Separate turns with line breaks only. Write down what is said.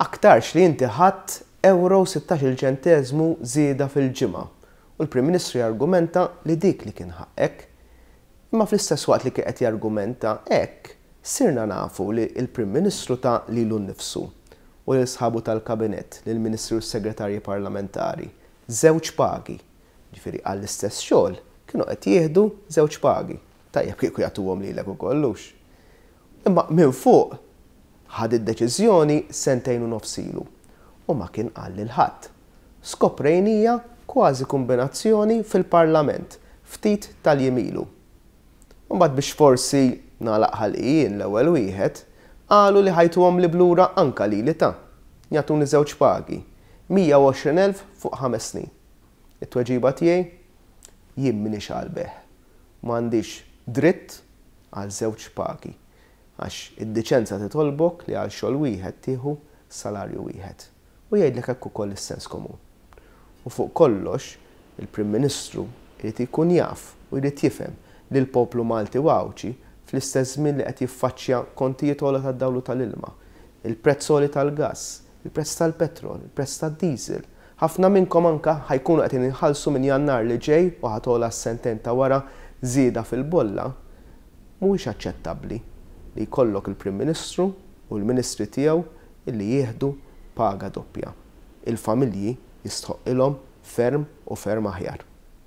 aktarx li inti ħadd euro 16 ċentezmu zieda fil-ġimgħa u l-Prim Ministru jargumenta li dik li kien ħaqek. Imma fl-istess waqt li qed jargumenta hekk sirna nafu li l-Prim Ministru ta' lilu nnifsu u l-sħabu tal-Kabinett lill ministru u s-Segretarji Parlamentari żewġ pagi. Ġifieri għall-istess xogħol kienu qed jieħdu żewġ pagi. Tajjeb kieku jagħtuhom lilek u kollux. Imma minn fuq ħad id-deċiżjoni sentejn u nofsilu u ma kien qal il-ħadd. Skoprejnija kważi kombinazzjoni fil-Parlament ftit tal-jemilu. Mbagħad biex forsi nalaq ħalqijin l-ewwel wieħed, qalu li ħajtuhom li blura anka li li ta' jagħtuni żewġ pagi 120,000 fuq ħames snin. It-tweġiba tiegħi jien minix għalbeħ. M'għandix dritt għal żewġ pagi għax id-diċenza titolbok li għal xogħol wieħed tieħu salarju wieħed. U jgħidlek hekk ukoll is-sens komun. U fuq kollox, il-Prim Ministru jrid ikun jaf u jrid jifhem li l-poplu Malti wawċi fl-istess żmien li qed jiffaċċja kontijiet ogħla tad-dawlu tal-ilma, il-prezz oli tal-gass, il-prezz tal-petrol, il-prezz tad-diesel. Ħafna minnkom anka ħajkunu qed inħallsu minn jannar li ġej u ħatola s sententa wara żieda fil-bolla mhuwiex aċċettabbli li jkollok il-Prim Ministru u l-Ministri tiegħu illi jieħdu paga doppja. Il-familji jistħoq ilhom ferm u ferm aħjar.